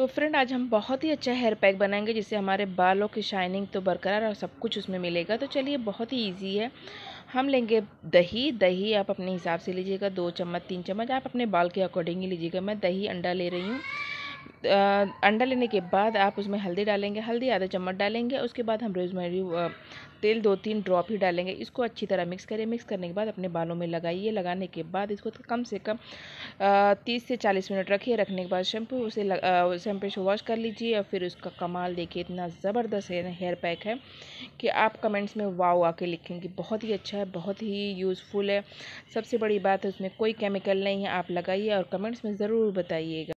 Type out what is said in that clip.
तो फ्रेंड आज हम बहुत ही अच्छा हेयर पैक बनाएंगे जिससे हमारे बालों की शाइनिंग तो बरकरार और सब कुछ उसमें मिलेगा तो चलिए बहुत ही ईजी है हम लेंगे दही दही आप अपने हिसाब से लीजिएगा दो चम्मच तीन चम्मच आप अपने बाल के अकॉर्डिंग ही लीजिएगा मैं दही अंडा ले रही हूँ अंडा लेने के बाद आप उसमें हल्दी डालेंगे हल्दी आधा चम्मच डालेंगे उसके बाद हम रोजमेरी तेल दो तीन ड्रॉप ही डालेंगे इसको अच्छी तरह मिक्स करें मिक्स करने के बाद अपने बालों में लगाइए लगाने के बाद इसको कम से कम तीस से चालीस मिनट रखिए रखने के बाद शैम्पू उसे शैम्पू से वॉश कर लीजिए और फिर उसका कमाल देखिए इतना ज़बरदस्त है हेयर पैक है कि आप कमेंट्स में वाव आके लिखेंगे बहुत ही अच्छा है बहुत ही यूज़फुल है सबसे बड़ी बात है उसमें कोई केमिकल नहीं है आप लगाइए और कमेंट्स में ज़रूर बताइएगा